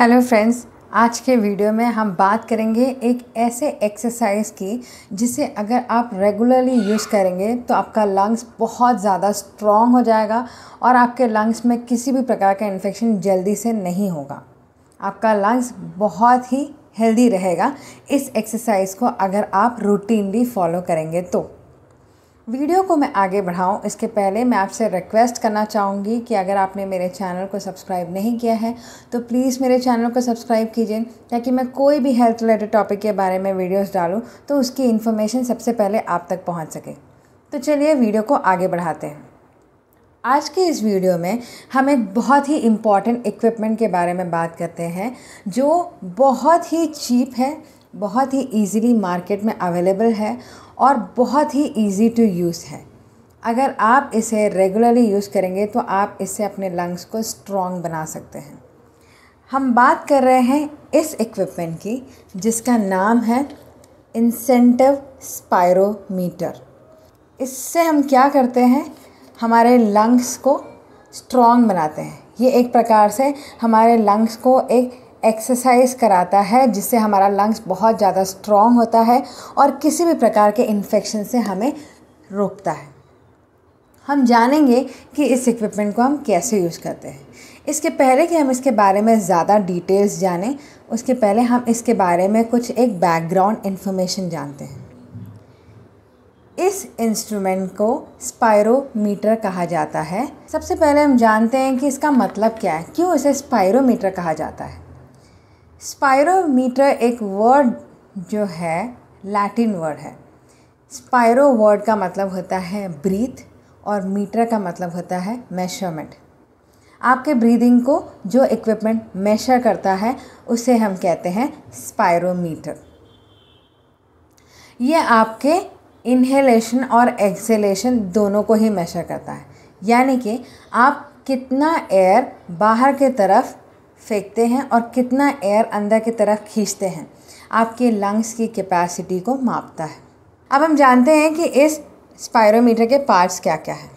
Hello friends आज के video में हम बात करेंगे एक ऐसे एक्सरसाइज की जिसे अगर आप रेगुलरली यूज़ करेंगे तो आपका लंग्स बहुत ज़्यादा स्ट्रॉन्ग हो जाएगा और आपके लंग्स में किसी भी प्रकार का इन्फेक्शन जल्दी से नहीं होगा आपका लंग्स बहुत ही हेल्दी रहेगा इस एक्सरसाइज को अगर आप रूटीनली फॉलो करेंगे तो वीडियो को मैं आगे बढ़ाऊं इसके पहले मैं आपसे रिक्वेस्ट करना चाहूँगी कि अगर आपने मेरे चैनल को सब्सक्राइब नहीं किया है तो प्लीज़ मेरे चैनल को सब्सक्राइब कीजिए ताकि मैं कोई भी हेल्थ रिलेटेड टॉपिक के बारे में वीडियोस डालूं तो उसकी इन्फॉर्मेशन सबसे पहले आप तक पहुंच सके तो चलिए वीडियो को आगे बढ़ाते हैं आज के इस वीडियो में हम एक बहुत ही इम्पॉर्टेंट इक्विपमेंट के बारे में बात करते हैं जो बहुत ही चीप है बहुत ही ईजीली मार्केट में अवेलेबल है और बहुत ही ईज़ी टू यूज़ है अगर आप इसे रेगुलरली यूज़ करेंगे तो आप इससे अपने लंग्स को स्ट्रॉन्ग बना सकते हैं हम बात कर रहे हैं इस इक्विपमेंट की जिसका नाम है इंसेंटिव स्पायरोमीटर इससे हम क्या करते हैं हमारे लंग्स को स्ट्रॉन्ग बनाते हैं ये एक प्रकार से हमारे लंग्स को एक एक्सरसाइज कराता है जिससे हमारा लंग्स बहुत ज़्यादा स्ट्रॉन्ग होता है और किसी भी प्रकार के इन्फेक्शन से हमें रोकता है हम जानेंगे कि इस इक्विपमेंट को हम कैसे यूज़ करते हैं इसके पहले कि हम इसके बारे में ज़्यादा डिटेल्स जानें उसके पहले हम इसके बारे में कुछ एक बैकग्राउंड इन्फॉर्मेशन जानते हैं इस इंस्ट्रूमेंट को स्पायरोमीटर कहा जाता है सबसे पहले हम जानते हैं कि इसका मतलब क्या है क्यों इसे स्पायरोमीटर कहा जाता है स्पायरोमीटर एक वर्ड जो है लैटिन वर्ड है स्पायरो वर्ड का मतलब होता है ब्रीथ और मीटर का मतलब होता है मेशरमेंट आपके ब्रीदिंग को जो इक्विपमेंट मेशर करता है उसे हम कहते हैं स्पायरोमीटर ये आपके इन्हेलेशन और एक्सेलेशन दोनों को ही मेशर करता है यानी कि आप कितना एयर बाहर के तरफ फेंकते हैं और कितना एयर अंदर की तरफ खींचते हैं आपके लंग्स की कैपेसिटी को मापता है अब हम जानते हैं कि इस स्पायरोमीटर के पार्ट्स क्या क्या हैं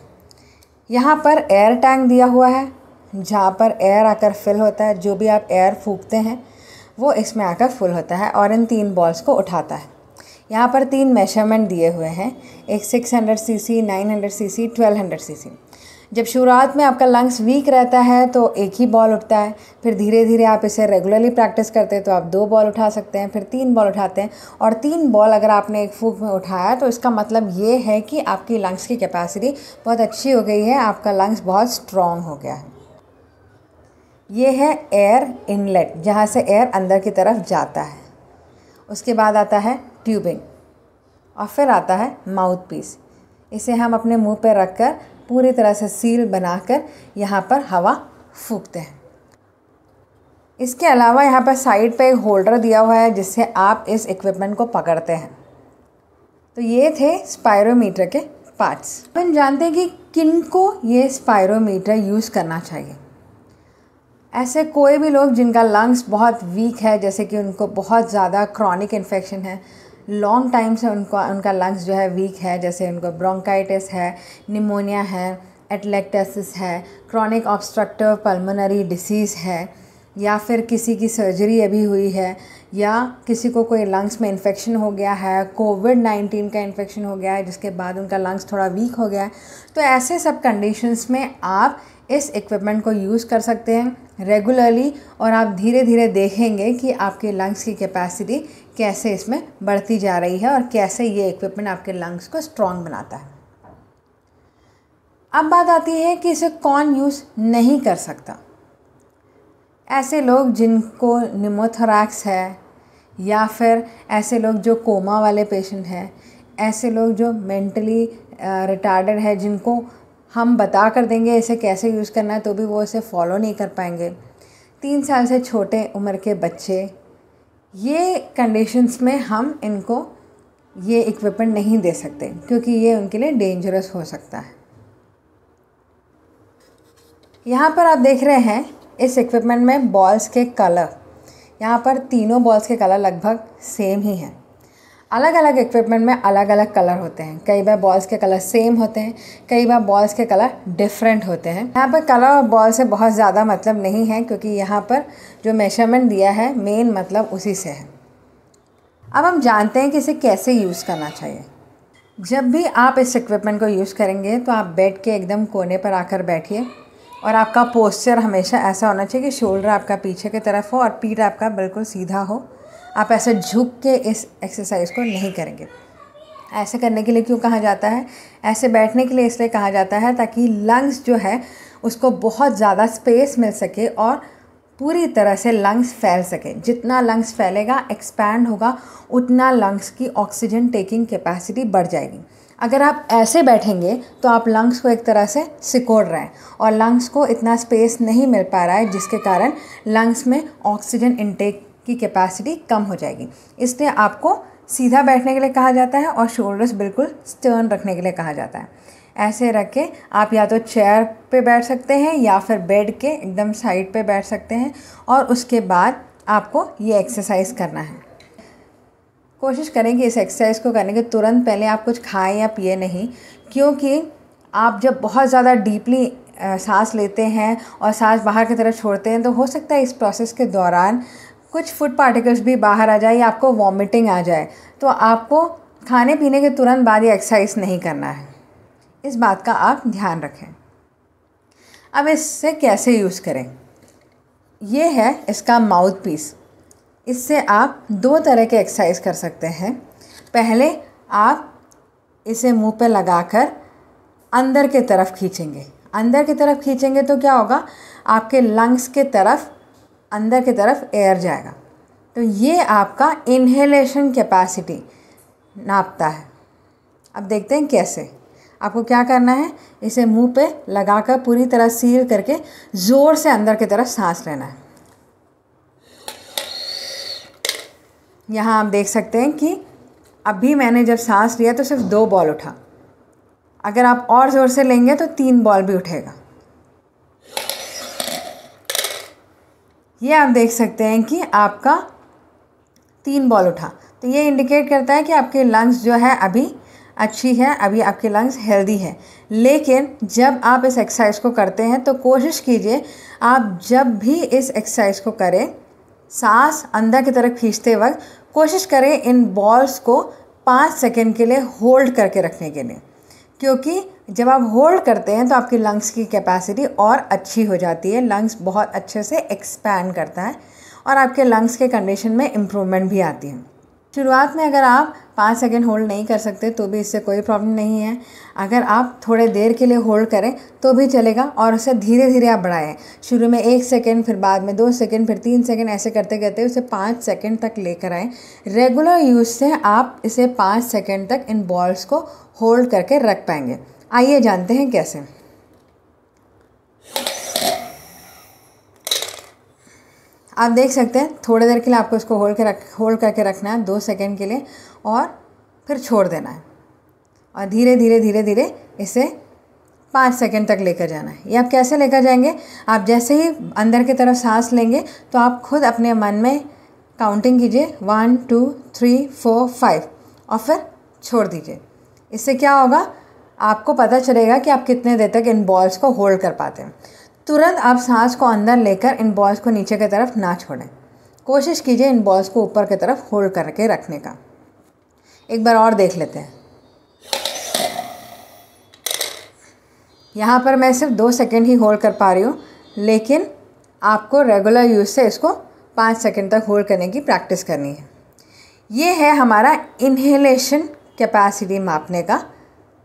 यहाँ पर एयर टैंक दिया हुआ है जहाँ पर एयर आकर फिल होता है जो भी आप एयर फूकते हैं वो इसमें आकर फुल होता है और इन तीन बॉल्स को उठाता है यहाँ पर तीन मेजरमेंट दिए हुए हैं एक 600 सीसी, 900 सीसी, 1200 सीसी। जब शुरुआत में आपका लंग्स वीक रहता है तो एक ही बॉल उठता है फिर धीरे धीरे आप इसे रेगुलरली प्रैक्टिस करते हैं तो आप दो बॉल उठा सकते हैं फिर तीन बॉल उठाते हैं और तीन बॉल अगर आपने एक फूक में उठाया तो इसका मतलब ये है कि आपकी लंग्स की कैपेसिटी बहुत अच्छी हो गई है आपका लंग्स बहुत स्ट्रॉन्ग हो गया है ये है एयर इनलेट जहाँ से एयर अंदर की तरफ जाता है उसके बाद आता है ट्यूबिंग और फिर आता है माउथ पीस इसे हम अपने मुंह पर रखकर पूरी तरह से सील बनाकर यहाँ पर हवा फूकते हैं इसके अलावा यहाँ पर साइड पे एक होल्डर दिया हुआ है जिससे आप इस इक्विपमेंट को पकड़ते हैं तो ये थे स्पायरोमीटर के पार्ट्स अपन जानते हैं कि किन को ये स्पायरोमीटर यूज़ करना चाहिए ऐसे कोई भी लोग जिनका लंग्स बहुत वीक है जैसे कि उनको बहुत ज़्यादा क्रॉनिक इन्फेक्शन है लॉन्ग टाइम से उनको उनका लंग्स जो है वीक है जैसे उनको ब्रोंकाइटिस है निमोनिया है एटलेक्टेसिस है क्रॉनिक ऑब्स्ट्रक्टिव पल्मोनरी डिसीज़ है या फिर किसी की सर्जरी अभी हुई है या किसी को कोई लंग्स में इन्फेक्शन हो गया है कोविड नाइन्टीन का इन्फेक्शन हो गया है जिसके बाद उनका लंग्स थोड़ा वीक हो गया है तो ऐसे सब कंडीशंस में आप इस इक्विपमेंट को यूज़ कर सकते हैं रेगुलरली और आप धीरे धीरे देखेंगे कि आपके लंग्स की कैपेसिटी कैसे इसमें बढ़ती जा रही है और कैसे ये इक्विपमेंट आपके लंग्स को स्ट्रॉन्ग बनाता है अब बात आती है कि इसे कौन यूज़ नहीं कर सकता ऐसे लोग जिनको निमोथोरैक्स है या फिर ऐसे लोग जो कोमा वाले पेशेंट हैं ऐसे लोग जो मेंटली रिटार्डेड है जिनको हम बता कर देंगे इसे कैसे यूज़ करना है तो भी वो इसे फॉलो नहीं कर पाएंगे तीन साल से छोटे उम्र के बच्चे ये कंडीशंस में हम इनको ये इक्विपमेंट नहीं दे सकते क्योंकि ये उनके लिए डेंजरस हो सकता है यहाँ पर आप देख रहे हैं इस इक्विपमेंट में बॉल्स के कलर यहाँ पर तीनों बॉल्स के कलर लगभग सेम ही हैं अलग अलग इक्विपमेंट में अलग अलग कलर होते हैं कई बार बॉल्स के कलर सेम होते हैं कई बार बॉल्स के कलर डिफरेंट होते हैं यहाँ पर कलर और बॉल से बहुत ज़्यादा मतलब नहीं है क्योंकि यहाँ पर जो मेजरमेंट दिया है मेन मतलब उसी से है अब हम जानते हैं कि इसे कैसे यूज़ करना चाहिए जब भी आप इस इक्विपमेंट को यूज़ करेंगे तो आप बेड के एकदम कोने पर आकर बैठिए और आपका पोस्चर हमेशा ऐसा होना चाहिए कि शोल्डर आपका पीछे की तरफ हो और पीठ आपका बिल्कुल सीधा हो आप ऐसे झुक के इस एक्सरसाइज को नहीं करेंगे ऐसे करने के लिए क्यों कहा जाता है ऐसे बैठने के लिए इसलिए कहा जाता है ताकि लंग्स जो है उसको बहुत ज़्यादा स्पेस मिल सके और पूरी तरह से लंग्स फैल सके जितना लंग्स फैलेगा एक्सपैंड होगा उतना लंग्स की ऑक्सीजन टेकिंग कैपेसिटी बढ़ जाएगी अगर आप ऐसे बैठेंगे तो आप लंग्स को एक तरह से सिकोड़ रहे हैं और लंग्स को इतना स्पेस नहीं मिल पा रहा है जिसके कारण लंग्स में ऑक्सीजन इनटेक की कैपेसिटी कम हो जाएगी इसलिए आपको सीधा बैठने के लिए कहा जाता है और शोल्डर्स बिल्कुल स्टर्न रखने के लिए कहा जाता है ऐसे रख के आप या तो चेयर पे बैठ सकते हैं या फिर बेड के एकदम साइड पे बैठ सकते हैं और उसके बाद आपको ये एक्सरसाइज करना है कोशिश करें कि इस एक्सरसाइज को करने के तुरंत पहले आप कुछ खाएं या पिए नहीं क्योंकि आप जब बहुत ज़्यादा डीपली सांस लेते हैं और सांस बाहर की तरफ छोड़ते हैं तो हो सकता है इस प्रोसेस के दौरान कुछ फूड पार्टिकल्स भी बाहर आ जाए या आपको वॉमिटिंग आ जाए तो आपको खाने पीने के तुरंत बाद ये एक्सरसाइज नहीं करना है इस बात का आप ध्यान रखें अब इससे कैसे यूज़ करें ये है इसका माउथ पीस इससे आप दो तरह के एक्सरसाइज कर सकते हैं पहले आप इसे मुंह पे लगाकर अंदर के तरफ खींचेंगे अंदर की तरफ खींचेंगे तो क्या होगा आपके लंग्स के तरफ अंदर की तरफ एयर जाएगा तो ये आपका इन्हेलेशन कैपेसिटी नापता है अब देखते हैं कैसे आपको क्या करना है इसे मुंह पे लगाकर पूरी तरह सील करके ज़ोर से अंदर की तरफ सांस लेना है यहाँ आप देख सकते हैं कि अभी मैंने जब सांस लिया तो सिर्फ दो बॉल उठा अगर आप और ज़ोर से लेंगे तो तीन बॉल भी उठेगा ये आप देख सकते हैं कि आपका तीन बॉल उठा तो ये इंडिकेट करता है कि आपके लंग्स जो है अभी अच्छी है अभी आपके लंग्स हेल्दी है लेकिन जब आप इस एक्सरसाइज को करते हैं तो कोशिश कीजिए आप जब भी इस एक्सरसाइज को करें सांस अंदर की तरफ खींचते वक्त कोशिश करें इन बॉल्स को पाँच सेकेंड के लिए होल्ड करके रखने के लिए क्योंकि जब आप होल्ड करते हैं तो आपकी लंग्स की कैपेसिटी और अच्छी हो जाती है लंग्स बहुत अच्छे से एक्सपैंड करता है और आपके लंग्स के कंडीशन में इम्प्रूवमेंट भी आती है शुरुआत में अगर आप पाँच सेकेंड होल्ड नहीं कर सकते तो भी इससे कोई प्रॉब्लम नहीं है अगर आप थोड़े देर के लिए होल्ड करें तो भी चलेगा और उसे धीरे धीरे आप बढ़ाएं शुरू में एक सेकेंड फिर बाद में दो सेकेंड फिर तीन सेकेंड ऐसे करते करते उसे पाँच सेकेंड तक लेकर आएँ रेगुलर यूज से आप इसे पाँच सेकेंड तक इन बॉल्स को होल्ड करके रख पाएंगे आइए जानते हैं कैसे आप देख सकते हैं थोड़ी देर के लिए आपको इसको होल्ड के रख होल्ड करके रखना है दो सेकेंड के लिए और फिर छोड़ देना है और धीरे धीरे धीरे धीरे इसे पाँच सेकेंड तक लेकर जाना है ये आप कैसे लेकर जाएंगे आप जैसे ही अंदर की तरफ सांस लेंगे तो आप खुद अपने मन में काउंटिंग कीजिए one two three four five और फिर छोड़ दीजिए इससे क्या होगा आपको पता चलेगा कि आप कितने देर तक इन बॉल्स को होल्ड कर पाते हैं तुरंत आप सांस को अंदर लेकर इन बॉल्स को नीचे की तरफ ना छोड़ें कोशिश कीजिए इन बॉल्स को ऊपर की तरफ होल्ड करके रखने का एक बार और देख लेते हैं यहाँ पर मैं सिर्फ दो सेकेंड ही होल्ड कर पा रही हूँ लेकिन आपको रेगुलर यूज़ से इसको पाँच सेकेंड तक होल्ड करने की प्रैक्टिस करनी है ये है हमारा इन्हेलेशन कैपेसिटी मापने का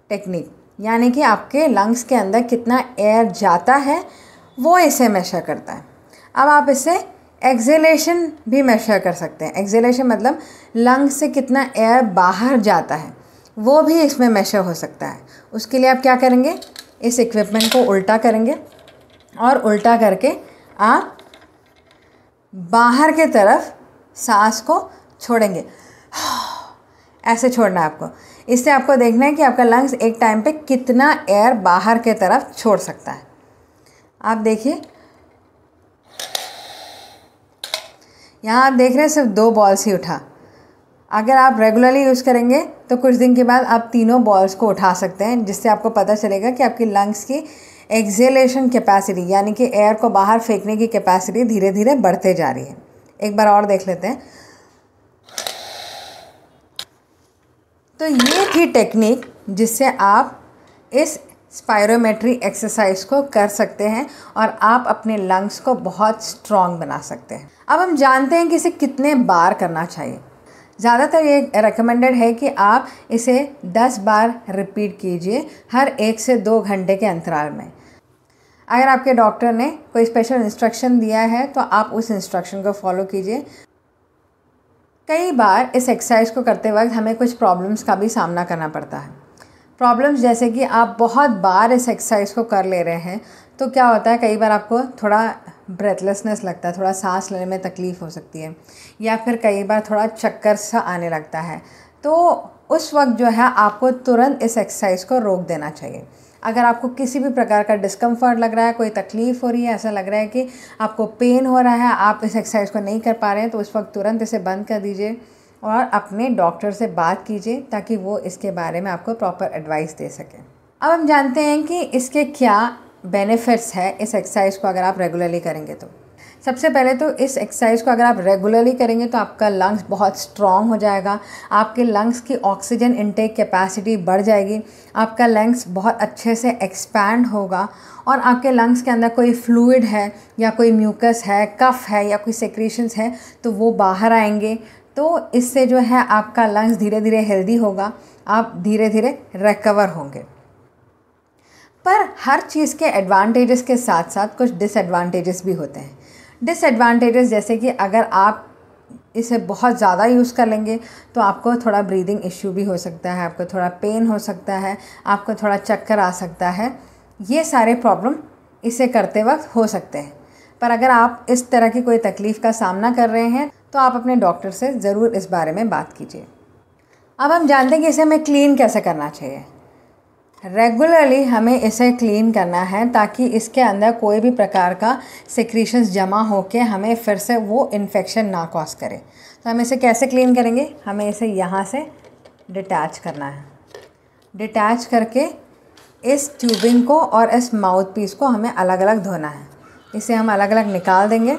टेक्निक यानी कि आपके लंग्स के अंदर कितना एयर जाता है वो इसे मेशर करता है अब आप इसे एक्जेलेशन भी मेशर कर सकते हैं एक्जेलेशन मतलब लंग से कितना एयर बाहर जाता है वो भी इसमें मेशर हो सकता है उसके लिए आप क्या करेंगे इस इक्विपमेंट को उल्टा करेंगे और उल्टा करके आप बाहर के तरफ सांस को छोड़ेंगे ऐसे छोड़ना है आपको इससे आपको देखना है कि आपका लंग्स एक टाइम पे कितना एयर बाहर के तरफ छोड़ सकता है आप देखिए यहाँ आप देख रहे हैं सिर्फ दो बॉल्स ही उठा अगर आप रेगुलरली यूज़ करेंगे तो कुछ दिन के बाद आप तीनों बॉल्स को उठा सकते हैं जिससे आपको पता चलेगा कि आपकी लंग्स की एक्जेलेशन कैपेसिटी यानी कि एयर को बाहर फेंकने की कैपेसिटी धीरे धीरे बढ़ते जा रही है एक बार और देख लेते हैं तो ये थी टेक्निक जिससे आप इस स्पायरोमेट्री एक्सरसाइज को कर सकते हैं और आप अपने लंग्स को बहुत स्ट्रॉन्ग बना सकते हैं अब हम जानते हैं कि इसे कितने बार करना चाहिए ज़्यादातर ये रिकमेंडेड है कि आप इसे 10 बार रिपीट कीजिए हर एक से दो घंटे के अंतराल में अगर आपके डॉक्टर ने कोई स्पेशल इंस्ट्रक्शन दिया है तो आप उस इंस्ट्रक्शन को फॉलो कीजिए कई बार इस एक्सरसाइज को करते वक्त हमें कुछ प्रॉब्लम्स का भी सामना करना पड़ता है प्रॉब्लम्स जैसे कि आप बहुत बार इस एक्सरसाइज को कर ले रहे हैं तो क्या होता है कई बार आपको थोड़ा ब्रेथलेसनेस लगता है थोड़ा सांस लेने में तकलीफ़ हो सकती है या फिर कई बार थोड़ा चक्कर सा आने लगता है तो उस वक्त जो है आपको तुरंत इस एक्सरसाइज को रोक देना चाहिए अगर आपको किसी भी प्रकार का डिस्कम्फर्ट लग रहा है कोई तकलीफ़ हो रही है ऐसा लग रहा है कि आपको पेन हो रहा है आप इस एक्सरसाइज को नहीं कर पा रहे हैं तो उस वक्त तुरंत इसे बंद कर दीजिए और अपने डॉक्टर से बात कीजिए ताकि वो इसके बारे में आपको प्रॉपर एडवाइस दे सकें अब हम जानते हैं कि इसके क्या बेनिफिट्स है इस एक्सरसाइज को अगर आप रेगुलरली करेंगे तो सबसे पहले तो इस एक्सरसाइज को अगर आप रेगुलरली करेंगे तो आपका लंग्स बहुत स्ट्रांग हो जाएगा आपके लंग्स की ऑक्सीजन इनटेक कैपेसिटी बढ़ जाएगी आपका लंग्स बहुत अच्छे से एक्सपैंड होगा और आपके लंग्स के अंदर कोई फ्लूड है या कोई म्यूकस है कफ है या कोई सेक्रेशंस है तो वो बाहर आएंगे तो इससे जो है आपका लंग्स धीरे धीरे हेल्दी होगा आप धीरे धीरे रिकवर होंगे पर हर चीज़ के एडवांटेजेस के साथ साथ कुछ डिसएडवांटेजेस भी होते हैं डिसएडवांटेजेस जैसे कि अगर आप इसे बहुत ज़्यादा यूज़ कर लेंगे तो आपको थोड़ा ब्रीदिंग इश्यू भी हो सकता है आपको थोड़ा पेन हो सकता है आपको थोड़ा चक्कर आ सकता है ये सारे प्रॉब्लम इसे करते वक्त हो सकते हैं पर अगर आप इस तरह की कोई तकलीफ़ का सामना कर रहे हैं तो आप अपने डॉक्टर से ज़रूर इस बारे में बात कीजिए अब हम जानते हैं कि इसे हमें क्लीन कैसे करना चाहिए रेगुलरली हमें इसे क्लीन करना है ताकि इसके अंदर कोई भी प्रकार का सिक्रीशंस जमा हो के हमें फिर से वो इन्फेक्शन ना कॉज करे तो हम इसे कैसे क्लीन करेंगे हमें इसे यहाँ से डिटैच करना है डिटैच करके इस ट्यूबिंग को और इस माउथ पीस को हमें अलग अलग धोना है इसे हम अलग अलग निकाल देंगे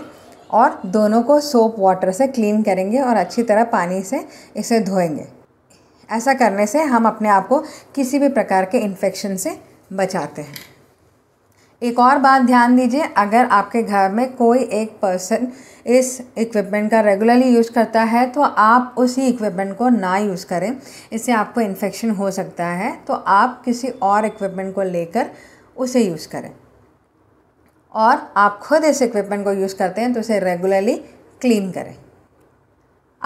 और दोनों को सोप वाटर से क्लीन करेंगे और अच्छी तरह पानी से इसे धोएंगे ऐसा करने से हम अपने आप को किसी भी प्रकार के इन्फेक्शन से बचाते हैं एक और बात ध्यान दीजिए अगर आपके घर में कोई एक पर्सन इस इक्विपमेंट का रेगुलरली यूज़ करता है तो आप उसी इक्विपमेंट को ना यूज़ करें इससे आपको इन्फेक्शन हो सकता है तो आप किसी और इक्विपमेंट को लेकर उसे यूज़ करें और आप खुद इस इक्विपमेंट को यूज़ करते हैं तो इसे रेगुलरली क्लीन करें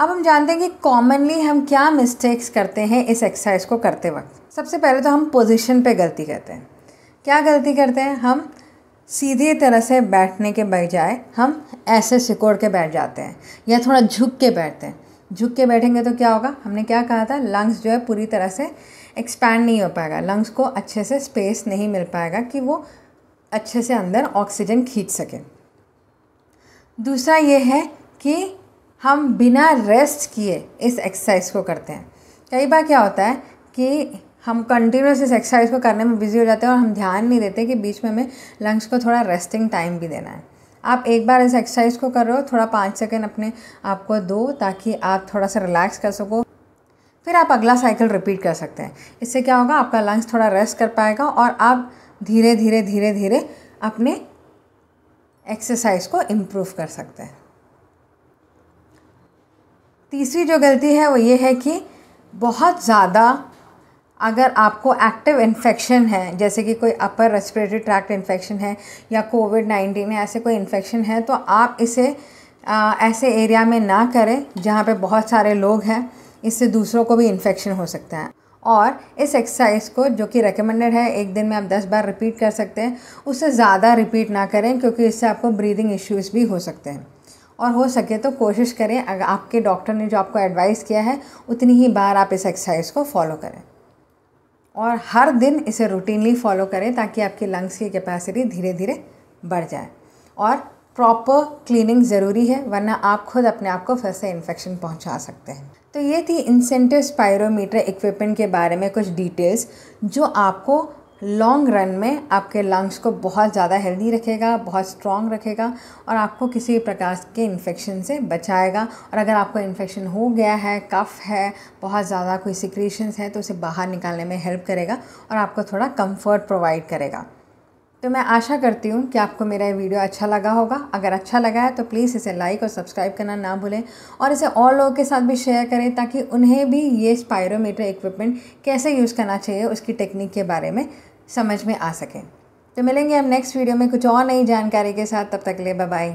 अब हम जानते हैं कि कॉमनली हम क्या मिस्टेक्स करते हैं इस एक्सरसाइज को करते वक्त सबसे पहले तो हम पोजीशन पे गलती करते हैं क्या गलती करते हैं हम सीधे तरह से बैठने के बजाय हम ऐसे सिकोड़ के बैठ जाते हैं या थोड़ा झुक के बैठते हैं झुक के बैठेंगे तो क्या होगा हमने क्या कहा था लंग्स जो है पूरी तरह से एक्सपैंड नहीं हो पाएगा लंग्स को अच्छे से स्पेस नहीं मिल पाएगा कि वो अच्छे से अंदर ऑक्सीजन खींच सके दूसरा ये है कि हम बिना रेस्ट किए इस एक्सरसाइज को करते हैं कई बार क्या होता है कि हम कंटिन्यूस इस एक्सरसाइज को करने में बिजी हो जाते हैं और हम ध्यान नहीं देते कि बीच में हमें लंग्स को थोड़ा रेस्टिंग टाइम भी देना है आप एक बार इस एक्सरसाइज को कर रहे हो थोड़ा पाँच सेकेंड अपने आप को दो ताकि आप थोड़ा सा रिलैक्स कर सको फिर आप अगला साइकिल रिपीट कर सकते हैं इससे क्या होगा आपका लंग्स थोड़ा रेस्ट कर पाएगा और आप धीरे धीरे धीरे धीरे अपने एक्सरसाइज को इम्प्रूव कर सकते हैं तीसरी जो गलती है वो ये है कि बहुत ज़्यादा अगर आपको एक्टिव इन्फेक्शन है जैसे कि कोई अपर रेस्पिरेटरी ट्रैक्ट इन्फेक्शन है या कोविड नाइन्टीन है ऐसे कोई इन्फेक्शन है तो आप इसे आ, ऐसे एरिया में ना करें जहाँ पे बहुत सारे लोग हैं इससे दूसरों को भी इन्फेक्शन हो सकता है और इस एक्सरसाइज को जो कि रिकमेंडेड है एक दिन में आप 10 बार रिपीट कर सकते हैं उससे ज़्यादा रिपीट ना करें क्योंकि इससे आपको ब्रीदिंग इश्यूज भी हो सकते हैं और हो सके तो कोशिश करें अगर आपके डॉक्टर ने जो आपको एडवाइस किया है उतनी ही बार आप इस एक्सरसाइज को फॉलो करें और हर दिन इसे रूटीनली फॉलो करें ताकि आपकी लंग्स की कैपेसिटी धीरे धीरे बढ़ जाए और प्रॉपर क्लीनिंग ज़रूरी है वरना आप खुद अपने आप को फिर से इन्फेक्शन पहुंचा सकते हैं तो ये थी इंसेंटिव स्पायरोमीटर इक्विपमेंट के बारे में कुछ डिटेल्स जो आपको लॉन्ग रन में आपके लंग्स को बहुत ज़्यादा हेल्दी रखेगा बहुत स्ट्रॉन्ग रखेगा और आपको किसी भी प्रकार के इन्फेक्शन से बचाएगा और अगर आपको इन्फेक्शन हो गया है कफ है बहुत ज़्यादा कोई सिक्रेशन है तो उसे बाहर निकालने में हेल्प करेगा और आपको थोड़ा कंफर्ट प्रोवाइड करेगा तो मैं आशा करती हूँ कि आपको मेरा ये वीडियो अच्छा लगा होगा अगर अच्छा लगा है तो प्लीज़ इसे लाइक और सब्सक्राइब करना ना भूलें और इसे और लोगों के साथ भी शेयर करें ताकि उन्हें भी ये स्पायरोमीटर इक्विपमेंट कैसे यूज़ करना चाहिए उसकी टेक्निक के बारे में समझ में आ सके तो मिलेंगे हम नेक्स्ट वीडियो में कुछ और नई जानकारी के साथ तब तक ले बाय